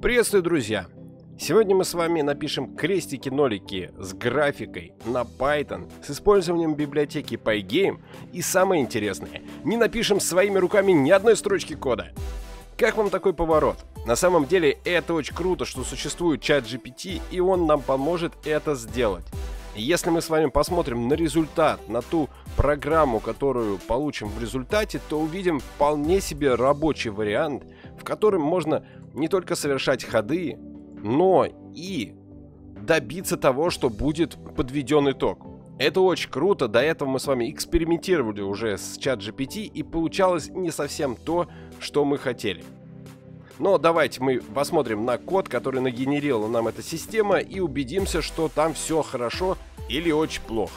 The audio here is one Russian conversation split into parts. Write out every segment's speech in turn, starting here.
Приветствую, друзья! Сегодня мы с вами напишем крестики-нолики с графикой на Python с использованием библиотеки PyGame и самое интересное, не напишем своими руками ни одной строчки кода. Как вам такой поворот? На самом деле это очень круто, что существует чат GPT и он нам поможет это сделать. Если мы с вами посмотрим на результат, на ту программу, которую получим в результате, то увидим вполне себе рабочий вариант, в котором можно не только совершать ходы, но и добиться того, что будет подведен итог. Это очень круто, до этого мы с вами экспериментировали уже с чат GPT и получалось не совсем то, что мы хотели. Но давайте мы посмотрим на код, который нагенерила нам эта система и убедимся, что там все хорошо или очень плохо.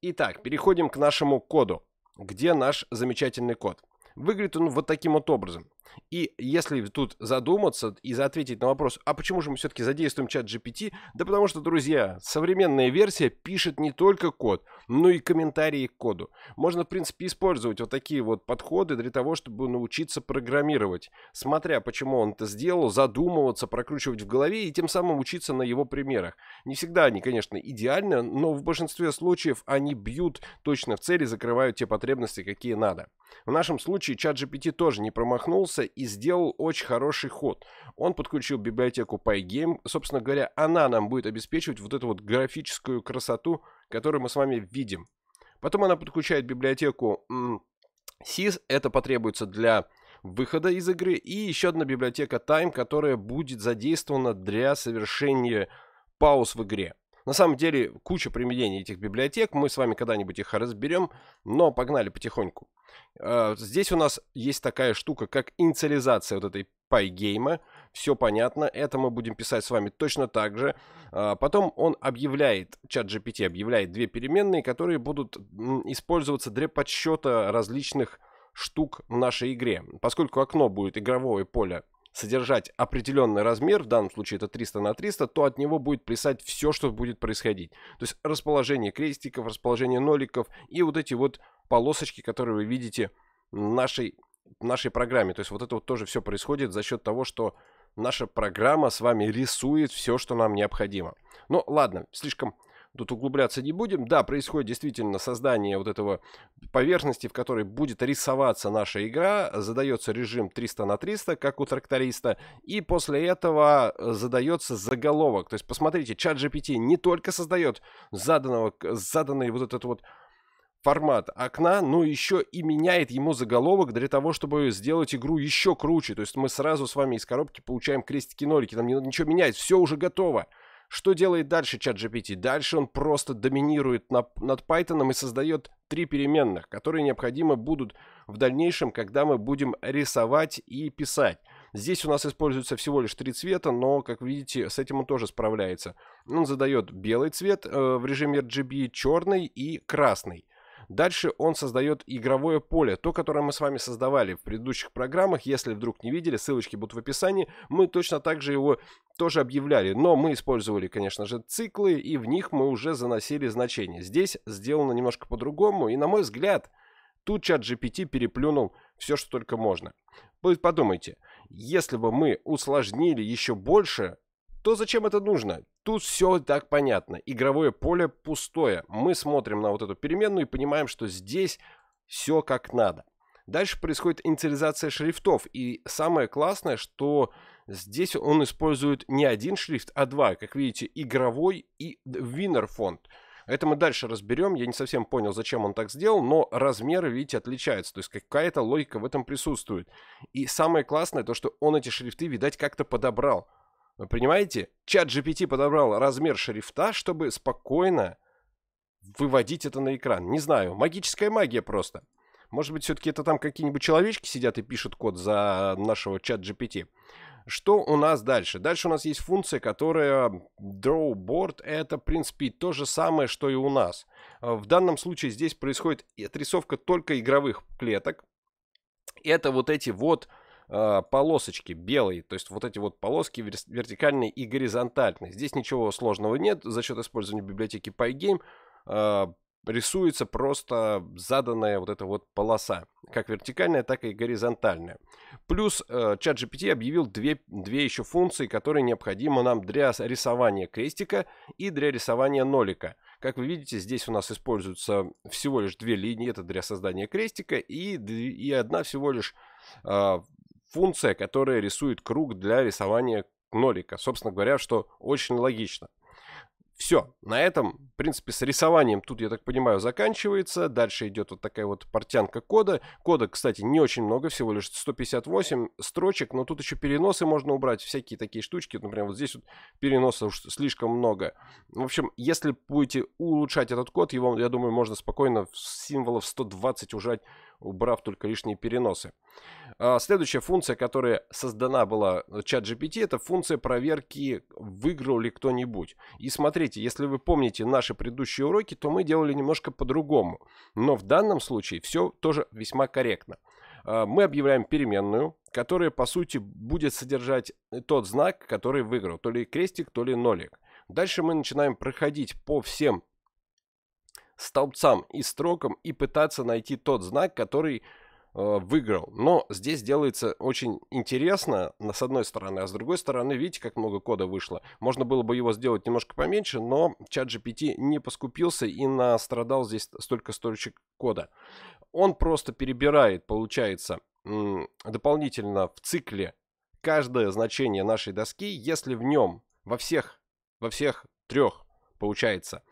Итак, переходим к нашему коду. Где наш замечательный код? Выглядит он вот таким вот образом. И если тут задуматься и ответить на вопрос, а почему же мы все-таки задействуем чат GPT? Да потому что, друзья, современная версия пишет не только код, но и комментарии к коду. Можно, в принципе, использовать вот такие вот подходы для того, чтобы научиться программировать, смотря почему он это сделал, задумываться, прокручивать в голове и тем самым учиться на его примерах. Не всегда они, конечно, идеальны, но в большинстве случаев они бьют точно в цели, закрывают те потребности, какие надо. В нашем случае чат GPT тоже не промахнулся, разобрался и сделал очень хороший ход. Он подключил библиотеку Pygame. Собственно говоря, она нам будет обеспечивать вот эту вот графическую красоту, которую мы с вами видим. Потом она подключает библиотеку SIS. Это потребуется для выхода из игры. И еще одна библиотека Time, которая будет задействована для совершения пауз в игре. На самом деле куча применений этих библиотек, мы с вами когда-нибудь их разберем, но погнали потихоньку. А, здесь у нас есть такая штука, как инициализация вот этой пайгейма. Все понятно, это мы будем писать с вами точно так же. А, потом он объявляет, чат GPT объявляет две переменные, которые будут использоваться для подсчета различных штук в нашей игре. Поскольку окно будет игровое поле содержать определенный размер, в данном случае это 300 на 300, то от него будет плясать все, что будет происходить. То есть расположение крестиков, расположение ноликов и вот эти вот полосочки, которые вы видите в нашей, в нашей программе. То есть вот это вот тоже все происходит за счет того, что наша программа с вами рисует все, что нам необходимо. Ну ладно, слишком тут углубляться не будем. Да, происходит действительно создание вот этого поверхности, в которой будет рисоваться наша игра, задается режим 300 на 300, как у тракториста, и после этого э, задается заголовок. То есть, посмотрите, чат GPT не только создает заданного, заданный вот этот вот формат окна, но еще и меняет ему заголовок для того, чтобы сделать игру еще круче. То есть мы сразу с вами из коробки получаем крестики-нолики, Нам не надо ничего менять, все уже готово. Что делает дальше ChatGPT? Дальше он просто доминирует над, над Python и создает три переменных, которые необходимы будут в дальнейшем, когда мы будем рисовать и писать. Здесь у нас используется всего лишь три цвета, но, как видите, с этим он тоже справляется. Он задает белый цвет э, в режиме RGB, черный и красный. Дальше он создает игровое поле, то, которое мы с вами создавали в предыдущих программах. Если вдруг не видели, ссылочки будут в описании. Мы точно так же его тоже объявляли, но мы использовали, конечно же, циклы, и в них мы уже заносили значения. Здесь сделано немножко по-другому, и, на мой взгляд, тут чат GPT переплюнул все, что только можно. Вы подумайте, если бы мы усложнили еще больше, то зачем это нужно? Тут все так понятно. Игровое поле пустое. Мы смотрим на вот эту переменную и понимаем, что здесь все как надо. Дальше происходит инициализация шрифтов. И самое классное, что здесь он использует не один шрифт, а два. Как видите, игровой и winner фонд. Это мы дальше разберем. Я не совсем понял, зачем он так сделал, но размеры, видите, отличаются. То есть какая-то логика в этом присутствует. И самое классное то, что он эти шрифты, видать, как-то подобрал. Вы понимаете? Чат GPT подобрал размер шрифта, чтобы спокойно выводить это на экран. Не знаю, магическая магия просто. Может быть, все-таки это там какие-нибудь человечки сидят и пишут код за нашего чат GPT. Что у нас дальше? Дальше у нас есть функция, которая drawboard. Это, в принципе, то же самое, что и у нас. А, в данном случае здесь происходит отрисовка только игровых клеток. Это вот эти вот а, полосочки белые, то есть вот эти вот полоски вертикальные и горизонтальные. Здесь ничего сложного нет, за счет использования библиотеки PyGame а, рисуется просто заданная вот эта вот полоса, как вертикальная, так и горизонтальная. Плюс э, ChatGPT объявил две, две еще функции, которые необходимы нам для рисования крестика и для рисования нолика. Как вы видите, здесь у нас используются всего лишь две линии, это для создания крестика и, и одна всего лишь а, функция, которая рисует круг для рисования нолика. Собственно говоря, что очень логично. Все, на этом, в принципе, с рисованием тут, я так понимаю, заканчивается. Дальше идет вот такая вот портянка кода. Кода, кстати, не очень много, всего лишь 158 строчек, но тут еще переносы можно убрать, всякие такие штучки. Например, вот здесь вот переноса уж слишком много. В общем, если будете улучшать этот код, его, я думаю, можно спокойно символов 120 ужать убрав только лишние переносы. А, следующая функция, которая создана была чат GPT, это функция проверки, выиграл ли кто-нибудь. И смотрите, если вы помните наши предыдущие уроки, то мы делали немножко по-другому. Но в данном случае все тоже весьма корректно. А, мы объявляем переменную, которая по сути будет содержать э, тот знак, который выиграл. То ли крестик, то ли нолик. Дальше мы начинаем проходить по всем столбцам и строкам и пытаться найти тот знак, который э, выиграл. Но здесь делается очень интересно, с одной стороны, а с другой стороны, видите, как много кода вышло. Можно было бы его сделать немножко поменьше, но чат GPT не поскупился и настрадал здесь столько строчек кода. Он просто перебирает, получается, дополнительно в цикле каждое значение нашей доски, если в нем во всех, во всех трех, получается,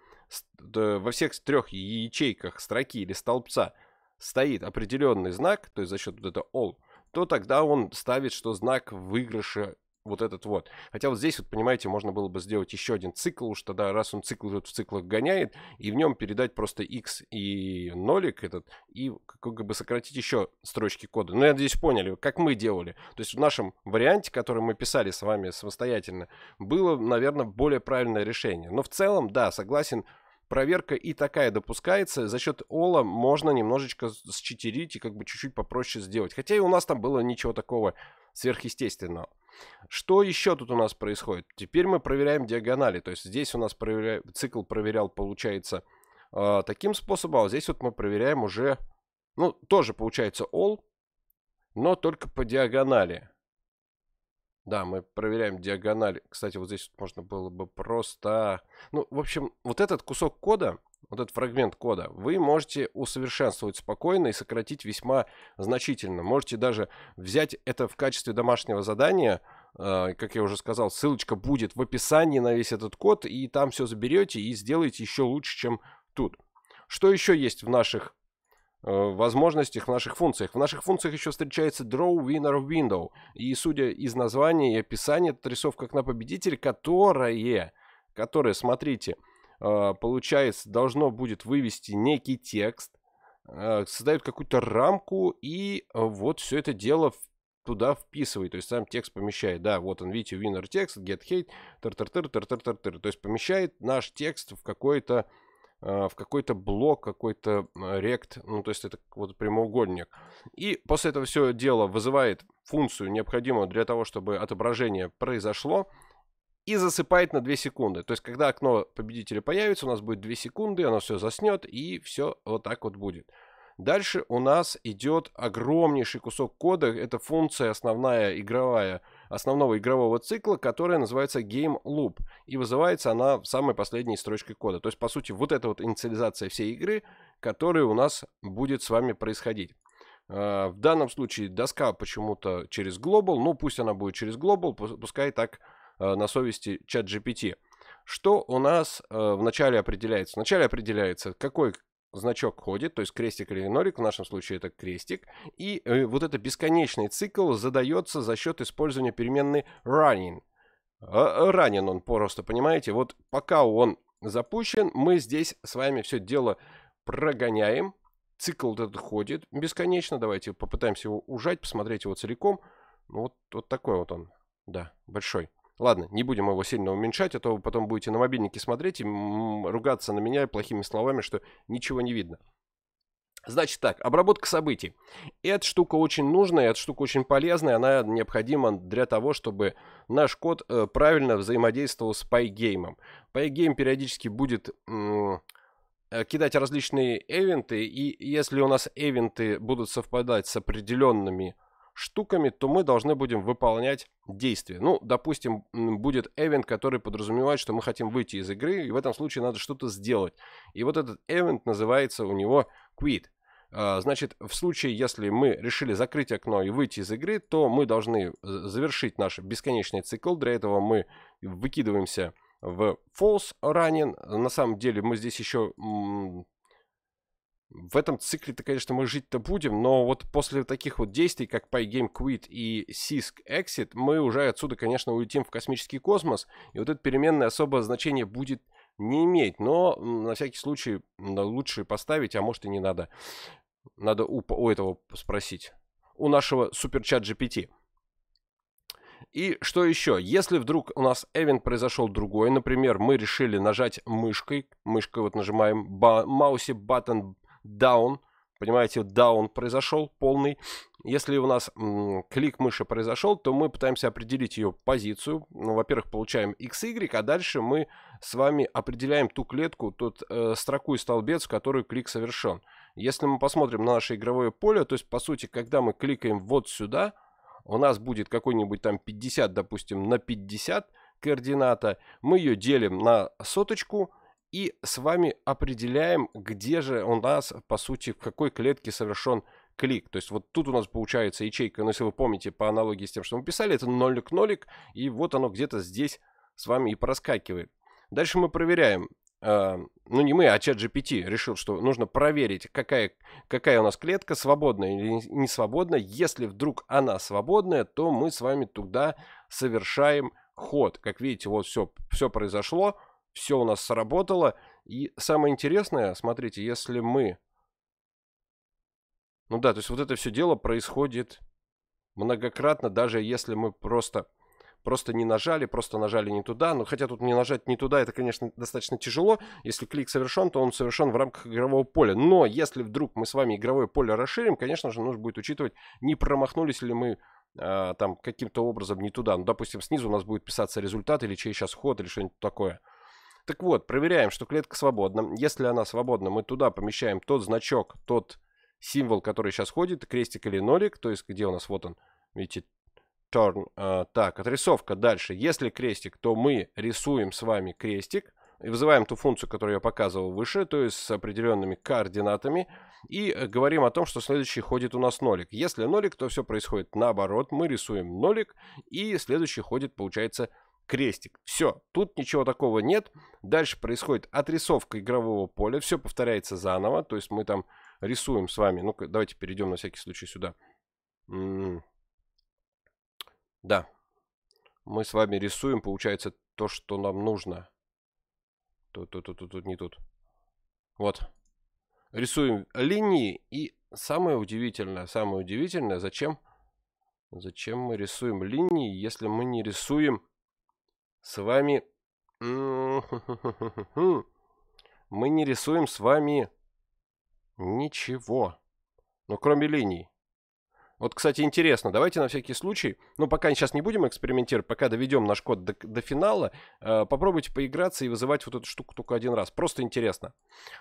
во всех трех ячейках строки или столбца стоит определенный знак, то есть за счет вот этого all, то тогда он ставит, что знак выигрыша вот этот вот. Хотя вот здесь, вот понимаете, можно было бы сделать еще один цикл, уж тогда раз он цикл тут в циклах гоняет, и в нем передать просто x и нолик этот, и как бы сократить еще строчки кода. Но ну, я здесь поняли, как мы делали. То есть в нашем варианте, который мы писали с вами самостоятельно, было, наверное, более правильное решение. Но в целом, да, согласен, проверка и такая допускается. За счет Ола можно немножечко счетерить и как бы чуть-чуть попроще сделать. Хотя и у нас там было ничего такого сверхъестественного. Что еще тут у нас происходит? Теперь мы проверяем диагонали. То есть здесь у нас проверя... цикл проверял, получается, э, таким способом. А здесь вот мы проверяем уже, ну, тоже получается all, но только по диагонали. Да, мы проверяем диагональ. Кстати, вот здесь можно было бы просто... Ну, в общем, вот этот кусок кода, вот этот фрагмент кода, вы можете усовершенствовать спокойно и сократить весьма значительно. Можете даже взять это в качестве домашнего задания, а, как я уже сказал, ссылочка будет в описании на весь этот код, и там все заберете и сделаете еще лучше, чем тут. Что еще есть в наших Э, возможностях, в наших функциях. В наших функциях еще встречается Draw Winner Window. И судя из названия и описания, это рисовка окна победителя, которое, которое, смотрите, э, получается, должно будет вывести некий текст, э, создает какую-то рамку и вот все это дело туда вписывает, то есть сам текст помещает. Да, вот он, видите, winner текст, get hate, тар тар тар тар тар тар То есть помещает наш текст в какой-то а, в какой-то блок, какой-то а, рект, ну то есть это вот прямоугольник. И после этого все дело вызывает функцию, необходимую для того, чтобы отображение произошло, и засыпает на 2 секунды. То есть, когда окно победителя появится, у нас будет 2 секунды, оно все заснет, и все вот так вот будет. Дальше у нас идет огромнейший кусок кода, это функция основная игровая, основного игрового цикла, которая называется Game Loop. И вызывается она в самой последней строчке кода. То есть, по сути, вот эта вот инициализация всей игры, которая у нас будет с вами происходить. Э, в данном случае доска почему-то через Global, ну пусть она будет через Global, пускай так э, на совести чат GPT. Что у нас э, вначале определяется? Вначале определяется, какой значок ходит, то есть крестик или норик, в нашем случае это крестик, и э, вот этот бесконечный цикл задается за счет использования переменной running. Э, ранен э, он просто, понимаете? Вот пока он запущен, мы здесь с вами все дело прогоняем. Цикл этот ходит бесконечно. Давайте попытаемся его ужать, посмотреть его целиком. Ну, вот, вот такой вот он, да, большой. Ладно, не будем его сильно уменьшать, а то вы потом будете на мобильнике смотреть и ругаться на меня плохими словами, что ничего не видно. Значит так, обработка событий. Эта штука очень нужная, эта штука очень полезная, она необходима для того, чтобы наш код э, правильно взаимодействовал с Pygame. Pygame периодически будет э, кидать различные эвенты, и если у нас эвенты будут совпадать с определенными э, штуками, то мы должны будем выполнять действия. Ну, допустим, будет эвент, который подразумевает, что мы хотим выйти из игры, и в этом случае надо что-то сделать. И вот этот эвент называется у него quit. А, значит, в случае, если мы решили закрыть окно и выйти из игры, то мы должны э, завершить наш бесконечный цикл. Для этого мы выкидываемся в false ранен. На самом деле мы здесь еще в этом цикле-то, конечно, мы жить-то будем, но вот после таких вот действий, как Pygame Quit и Cisc Exit, мы уже отсюда, конечно, улетим в космический космос, и вот это переменное особое значение будет не иметь, но на всякий случай лучше поставить, а может и не надо. Надо у, у этого спросить, у нашего суперчат GPT. И что еще? Если вдруг у нас event произошел другой, например, мы решили нажать мышкой, мышкой вот нажимаем ба- мауси button даун, понимаете, даун произошел полный. Если у нас м, клик мыши произошел, то мы пытаемся определить ее позицию. Ну, во-первых, получаем XY, а дальше мы с вами определяем ту клетку, тот э, строку и столбец, в которую клик совершен. Если мы посмотрим на наше игровое поле, то есть, по сути, когда мы кликаем вот сюда, у нас будет какой-нибудь там 50, допустим, на 50 координата, мы ее делим на соточку, и с вами определяем, где же у нас, по сути, в какой клетке совершен клик. То есть вот тут у нас получается ячейка, но если вы помните по аналогии с тем, что мы писали, это нолик-нолик, и вот оно где-то здесь с вами и проскакивает. Дальше мы проверяем, э, ну не мы, а чат GPT решил, что нужно проверить, какая, какая у нас клетка, свободная или не свободная. Если вдруг она свободная, то мы с вами туда совершаем ход. Как видите, вот все, все произошло, все у нас сработало. И самое интересное, смотрите, если мы... Ну да, то есть вот это все дело происходит многократно, даже если мы просто просто не нажали, просто нажали не туда. Но ну, хотя тут не нажать не туда, это, конечно, достаточно тяжело. Если клик совершен, то он совершен в рамках игрового поля. Но если вдруг мы с вами игровое поле расширим, конечно же, нужно будет учитывать, не промахнулись ли мы э, там каким-то образом не туда. Ну, допустим, снизу у нас будет писаться результат или чей сейчас ход или что-нибудь такое. Так вот, проверяем, что клетка свободна. Если она свободна, мы туда помещаем тот значок, тот символ, который сейчас ходит, крестик или нолик, то есть где у нас, вот он, видите, turn. Uh, а, так, отрисовка дальше. Если крестик, то мы рисуем с вами крестик и вызываем ту функцию, которую я показывал выше, то есть с определенными координатами, и э, говорим о том, что следующий ходит у нас нолик. Если нолик, то все происходит наоборот. Мы рисуем нолик, и следующий ходит, получается, крестик. Все, тут ничего такого нет. Дальше происходит отрисовка игрового поля, все повторяется заново, то есть мы там рисуем с вами. Ну-ка, давайте перейдем на всякий случай сюда. Да, мы с вами рисуем, получается, то, что нам нужно. Тут, тут, тут, тут, тут не тут. Вот. Рисуем линии и самое удивительное, самое удивительное, зачем... Зачем мы рисуем линии, если мы не рисуем с вами... Мы не рисуем с вами ничего. Ну, кроме линий. Вот, кстати, интересно, давайте на всякий случай, ну, пока сейчас не будем экспериментировать, пока доведем наш код до, до финала, э, попробуйте поиграться и вызывать вот эту штуку только один раз. Просто интересно.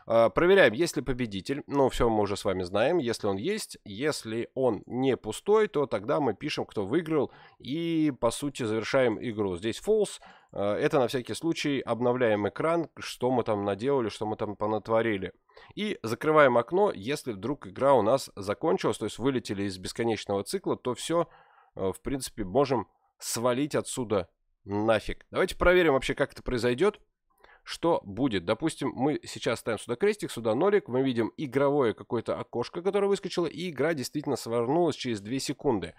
Э, проверяем, есть ли победитель. Ну, все мы уже с вами знаем. Если он есть, если он не пустой, то тогда мы пишем, кто выиграл, и, по сути, завершаем игру. Здесь false, Э, это на всякий случай обновляем экран, что мы там наделали, что мы там понатворили. И закрываем окно, если вдруг игра у нас закончилась, то есть вылетели из бесконечного цикла, то все, э, в принципе, можем свалить отсюда нафиг. Давайте проверим вообще, как это произойдет. Что будет? Допустим, мы сейчас ставим сюда крестик, сюда нолик, мы видим игровое какое-то окошко, которое выскочило, и игра действительно свернулась через 2 секунды.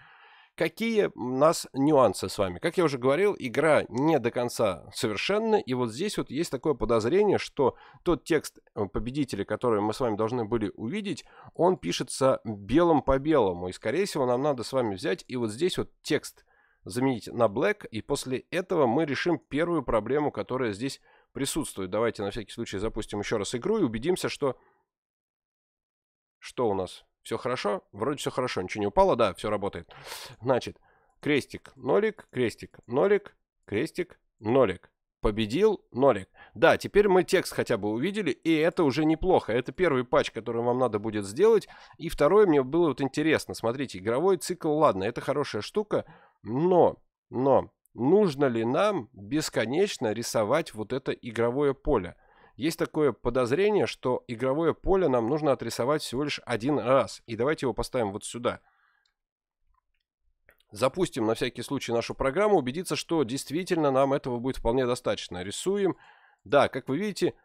Какие у нас нюансы с вами? Как я уже говорил, игра не до конца совершенна, и вот здесь вот есть такое подозрение, что тот текст э, победителя, который мы с вами должны были увидеть, он пишется белым по белому, и скорее всего нам надо с вами взять и вот здесь вот текст заменить на black, и после этого мы решим первую проблему, которая здесь присутствует. Давайте на всякий случай запустим еще раз игру и убедимся, что... Что у нас? Все хорошо? Вроде все хорошо, ничего не упало, да, все работает. Значит, крестик, нолик, крестик, нолик, крестик, нолик. Победил нолик. Да, теперь мы текст хотя бы увидели, и это уже неплохо. Это первый патч, который вам надо будет сделать. И второй мне было вот интересно. Смотрите, игровой цикл, ладно, это хорошая штука, но, но, нужно ли нам бесконечно рисовать вот это игровое поле? Есть такое подозрение, что игровое поле нам нужно отрисовать всего лишь один раз. И давайте его поставим вот сюда. Запустим на всякий случай нашу программу, убедиться, что действительно нам этого будет вполне достаточно. Рисуем. Да, как вы видите,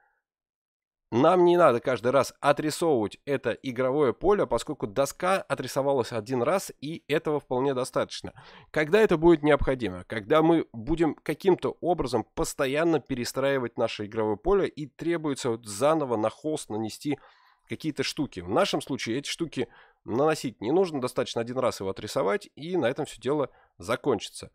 нам не надо каждый раз отрисовывать это игровое поле, поскольку доска отрисовалась один раз, и этого вполне достаточно. Когда это будет необходимо? Когда мы будем каким-то образом постоянно перестраивать наше игровое поле и требуется вот заново на холст нанести какие-то штуки. В нашем случае эти штуки наносить не нужно, достаточно один раз его отрисовать, и на этом все дело закончится.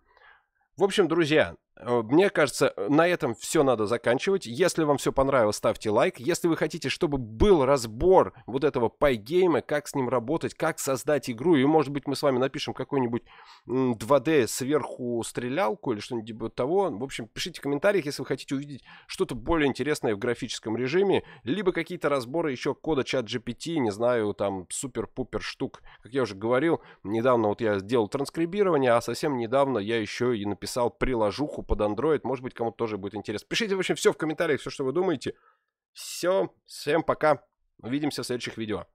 В общем, друзья, Э, мне кажется, э, на этом все надо заканчивать. Если вам все понравилось, ставьте лайк. Если вы хотите, чтобы был разбор вот этого пайгейма, как с ним работать, как создать игру, и, может быть, мы с вами напишем какой-нибудь 2D сверху стрелялку или что-нибудь типа того. В общем, пишите в комментариях, если вы хотите увидеть что-то более интересное в графическом режиме, либо какие-то разборы еще кода чат GPT, не знаю, там супер-пупер штук. Как я уже говорил, недавно вот я сделал транскрибирование, а совсем недавно я еще и написал приложуху под Android. Может быть, кому-то тоже будет интересно. Пишите, в общем, все в комментариях, все, что вы думаете. Все, всем пока. Увидимся в следующих видео.